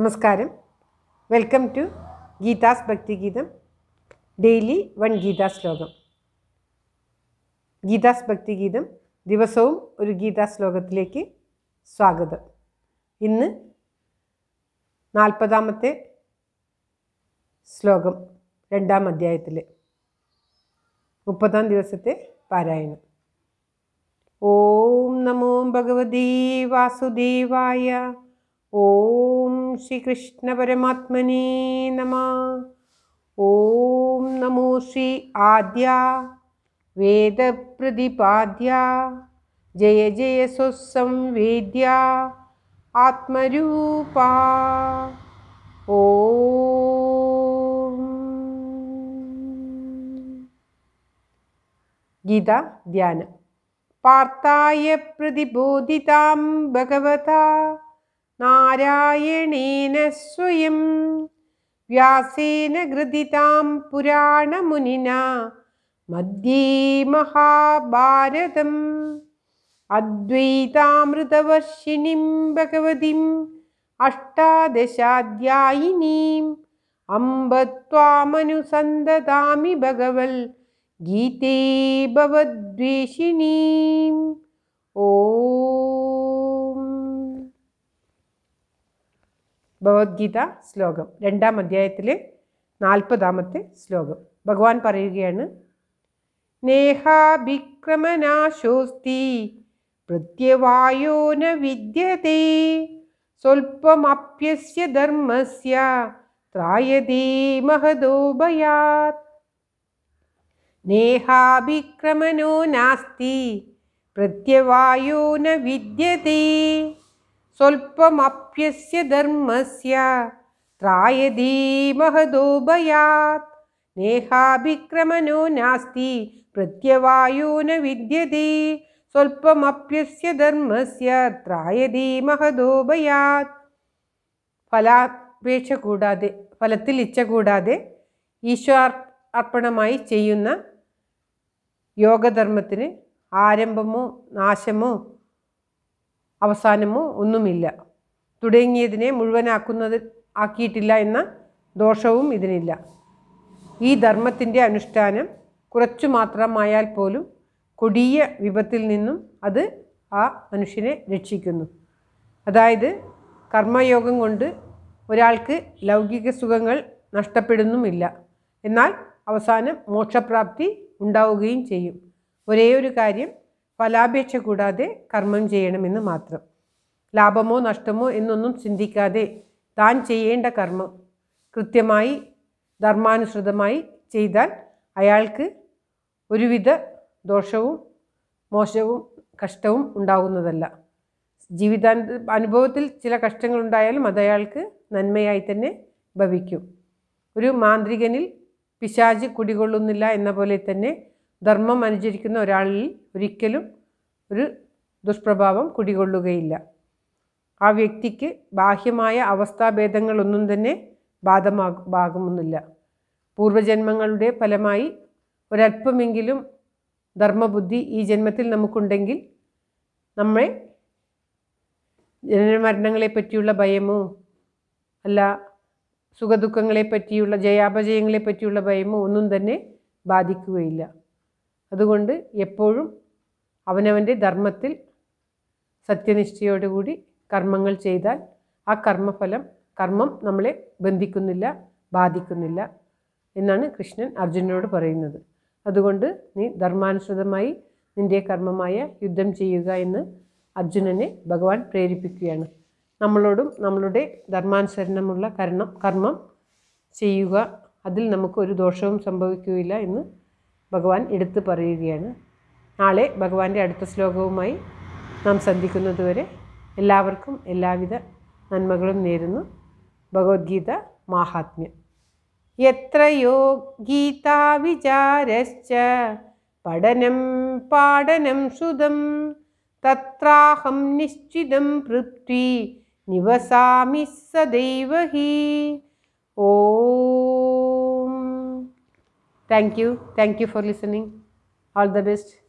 നമസ്കാരം welcome to Gita's ഭക്തിഗീതം daily one Gita ശ്ലോകം ഗീതാസ് ഭക്തിഗീതം ദിവസവും ഒരു ഗീതാ ശ്ലോകത്തിലേക്ക് സ്വാഗതം ഇന്ന് നാൽപ്പതാമത്തെ ശ്ലോകം രണ്ടാം അധ്യായത്തിൽ മുപ്പതാം ദിവസത്തെ പാരായണം ഓം നമോ ഭഗവതീ വാസുദേവായ ഓം ശ്രീകൃഷ്ണ പരമാത്മനേ നമ ഓം നമോ ശ്രീ ആദ്യ വേദപ്രതിപാദ്യ ജയ ജയ സ്വസംവേദ്യ ആത്മരൂപ ഓ ഗീത ധ്യാനം പാർത്ഥായ പ്രതിബോധിതാം ഭഗവതാ നാരായണേന സ്വയം വ്യാസേന ഗൃതിതാം പുരാണമുനിന മധ്യേ മഹാഭാരതം അദ്വൈതാമൃതവർഷിണിം ഭഗവതിം അഷ്ടാദശാധ്യായിനീം അംബ ത്വാമനുസന്തതാമി ഭഗവൽ ഗീതേ ഭവദ്വേഷിണീം ഓം ഭഗവത്ഗീത ശ്ലോകം രണ്ടാം അധ്യായത്തിലെ നാൽപ്പതാമത്തെ ശ്ലോകം ഭഗവാൻ പറയുകയാണ് നേഹാഭിക്രമനാശോസ്തി പ്രത്യവായോന വിദ്യതേ സ്വൽപ്പമപ്യസ്യ ധർമ്മസ്യ ത്രായതേ മഹദോഭയാത് നേഹാഭിക്രമനോ നാസ്തി പ്രത്യവായോ ന വിദ്യതേ സ്വൽപ്പമപ്യസ്യ ധർമ്മസ്യ ത്രായതീ നേഹാഭിക്രമനോ നാസ്തി പ്രത്യവായോ ന വിദ്യതേ സ്വൽപ്പമപ്യസ്യ ധർമ്മസ്യ ത്രായതീ ഫലാപേക്ഷ കൂടാതെ ഫലത്തിൽ ഇച്ഛ കൂടാതെ ഈശ്വര അർപ്പണമായി ചെയ്യുന്ന യോഗധർമ്മത്തിന് ആരംഭമോ നാശമോ അവസാനമോ ഒന്നുമില്ല തുടങ്ങിയതിനെ മുഴുവനാക്കുന്നത് ആക്കിയിട്ടില്ല എന്ന ദോഷവും ഇതിനില്ല ഈ ധർമ്മത്തിൻ്റെ അനുഷ്ഠാനം കുറച്ചു മാത്രമായാൽ പോലും കൊടിയ വിപത്തിൽ നിന്നും അത് ആ മനുഷ്യനെ രക്ഷിക്കുന്നു അതായത് കർമ്മയോഗം കൊണ്ട് ഒരാൾക്ക് ലൗകിക സുഖങ്ങൾ നഷ്ടപ്പെടുന്നുമില്ല എന്നാൽ അവസാനം മോക്ഷപ്രാപ്തി ഉണ്ടാവുകയും ചെയ്യും ഒരേ ഒരു കാര്യം ഫലാപേക്ഷ കൂടാതെ കർമ്മം ചെയ്യണമെന്ന് മാത്രം ലാഭമോ നഷ്ടമോ എന്നൊന്നും ചിന്തിക്കാതെ താൻ ചെയ്യേണ്ട കർമ്മം കൃത്യമായി ധർമാനുസൃതമായി ചെയ്താൽ അയാൾക്ക് ഒരുവിധ ദോഷവും മോശവും കഷ്ടവും ഉണ്ടാകുന്നതല്ല ജീവിതാന്ത അനുഭവത്തിൽ ചില കഷ്ടങ്ങളുണ്ടായാലും അത് അയാൾക്ക് നന്മയായി തന്നെ ഭവിക്കും ഒരു മാന്ത്രികനിൽ പിശാജ് കുടികൊള്ളുന്നില്ല എന്ന പോലെ തന്നെ ധർമ്മം അനുചരിക്കുന്ന ഒരാളിൽ ഒരിക്കലും ഒരു ദുഷ്പ്രഭാവം കുടികൊള്ളുകയില്ല ആ വ്യക്തിക്ക് ബാഹ്യമായ അവസ്ഥാഭേദങ്ങളൊന്നും തന്നെ ബാധമാകുമെന്നില്ല പൂർവജന്മങ്ങളുടെ ഫലമായി ഒരല്പമെങ്കിലും ധർമ്മബുദ്ധി ഈ ജന്മത്തിൽ നമുക്കുണ്ടെങ്കിൽ നമ്മെ ജനനമരണങ്ങളെ പറ്റിയുള്ള ഭയമോ അല്ല സുഖദുഃഖങ്ങളെപ്പറ്റിയുള്ള പറ്റിയുള്ള പറ്റിയുള്ള ഭയമോ ഒന്നും തന്നെ ബാധിക്കുകയില്ല അതുകൊണ്ട് എപ്പോഴും അവനവൻ്റെ ധർമ്മത്തിൽ സത്യനിഷ്ഠയോടുകൂടി കർമ്മങ്ങൾ ചെയ്താൽ ആ കർമ്മഫലം കർമ്മം നമ്മളെ ബന്ധിക്കുന്നില്ല ബാധിക്കുന്നില്ല എന്നാണ് കൃഷ്ണൻ അർജുനനോട് പറയുന്നത് അതുകൊണ്ട് നീ ധർമാനുസൃതമായി നിന്റെ കർമ്മമായ യുദ്ധം ചെയ്യുക എന്ന് അർജുനനെ ഭഗവാൻ പ്രേരിപ്പിക്കുകയാണ് നമ്മളോടും നമ്മളുടെ ധർമാനുസരണമുള്ള കരണം കർമ്മം ചെയ്യുക അതിൽ നമുക്ക് ഒരു ദോഷവും സംഭവിക്കുകയില്ല എന്ന് ഭഗവാൻ എടുത്തു പറയുകയാണ് നാളെ ഭഗവാന്റെ അടുത്ത ശ്ലോകവുമായി നാം സന്ധിക്കുന്നതുവരെ എല്ലാവർക്കും എല്ലാവിധ നന്മകളും നേരുന്നു ഭഗവത്ഗീത മാഹാത്മ്യം എത്ര യോഗീതാ വിചാരശ്ച പഠനം പാഠനം ശ്രുതം തത്രാഹം നിശ്ചിതം പൃഥ്വി നിവസാമി സദൈവ ഹി ഓ Thank you. Thank you for listening. All the best.